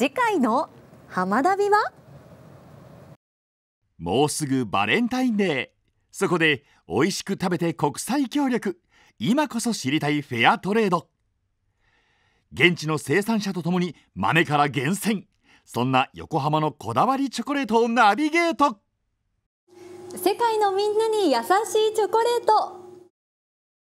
次回の「浜旅は」もうすぐバレンタインデーそこで美味しく食べて国際協力今こそ知りたいフェアトレード現地の生産者とともに豆から厳選そんな横浜のこだわりチョコレートをナビゲート世界のみんなに優しいチョコレート